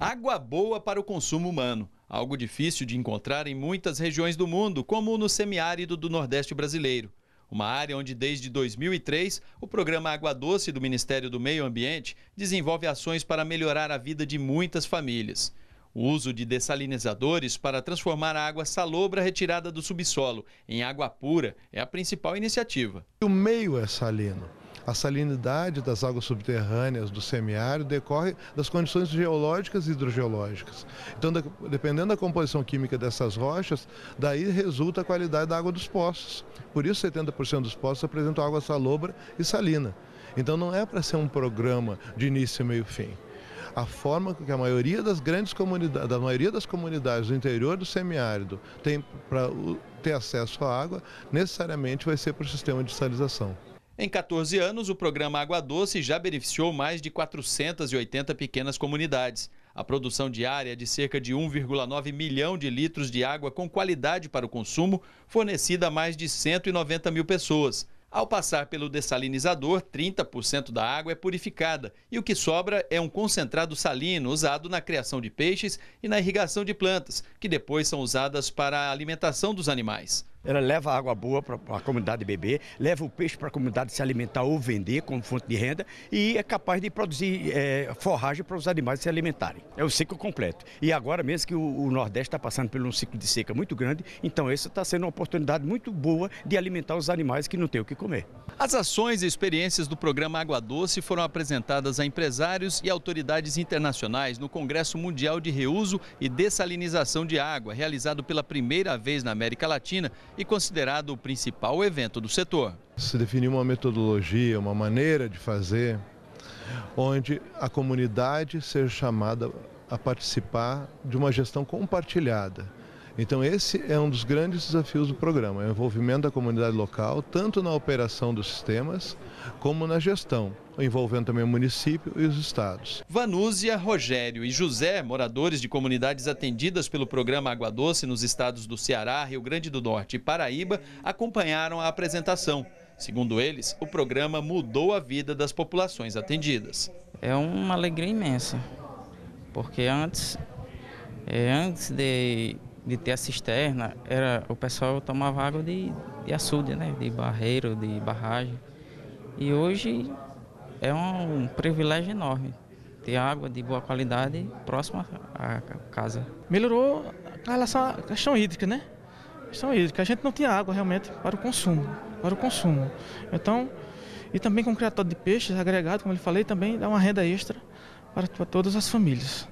água boa para o consumo humano. Algo difícil de encontrar em muitas regiões do mundo, como no semiárido do Nordeste brasileiro. Uma área onde, desde 2003, o programa Água Doce do Ministério do Meio Ambiente desenvolve ações para melhorar a vida de muitas famílias. O uso de dessalinizadores para transformar a água salobra retirada do subsolo em água pura é a principal iniciativa. O meio é salino. A salinidade das águas subterrâneas do semiárido decorre das condições geológicas e hidrogeológicas. Então, dependendo da composição química dessas rochas, daí resulta a qualidade da água dos poços. Por isso, 70% dos poços apresentam água salobra e salina. Então, não é para ser um programa de início, meio e fim a forma que a maioria das grandes comunidades, da maioria das comunidades do interior do semiárido tem para ter acesso à água, necessariamente vai ser por sistema de salização. Em 14 anos, o programa Água Doce já beneficiou mais de 480 pequenas comunidades. A produção diária é de cerca de 1,9 milhão de litros de água com qualidade para o consumo, fornecida a mais de 190 mil pessoas. Ao passar pelo dessalinizador, 30% da água é purificada e o que sobra é um concentrado salino usado na criação de peixes e na irrigação de plantas, que depois são usadas para a alimentação dos animais. Ela leva água boa para a comunidade beber, leva o peixe para a comunidade se alimentar ou vender como fonte de renda e é capaz de produzir é, forragem para os animais se alimentarem. É o ciclo completo. E agora mesmo que o, o Nordeste está passando por um ciclo de seca muito grande, então essa está sendo uma oportunidade muito boa de alimentar os animais que não têm o que comer. As ações e experiências do programa Água Doce foram apresentadas a empresários e autoridades internacionais no Congresso Mundial de Reuso e Dessalinização de Água, realizado pela primeira vez na América Latina e considerado o principal evento do setor. Se definiu uma metodologia, uma maneira de fazer, onde a comunidade seja chamada a participar de uma gestão compartilhada então, esse é um dos grandes desafios do programa: é o envolvimento da comunidade local, tanto na operação dos sistemas, como na gestão, envolvendo também o município e os estados. Vanúzia, Rogério e José, moradores de comunidades atendidas pelo programa Água Doce nos estados do Ceará, Rio Grande do Norte e Paraíba, acompanharam a apresentação. Segundo eles, o programa mudou a vida das populações atendidas. É uma alegria imensa, porque antes, é, antes de de ter a cisterna, era, o pessoal tomava água de, de açude, né? de barreiro, de barragem. E hoje é um, um privilégio enorme ter água de boa qualidade próxima à casa. Melhorou a relação à questão hídrica, né? A questão hídrica. A gente não tinha água realmente para o consumo. Para o consumo. Então, e também com o criatório de peixes agregado, como ele falei, também dá uma renda extra para todas as famílias.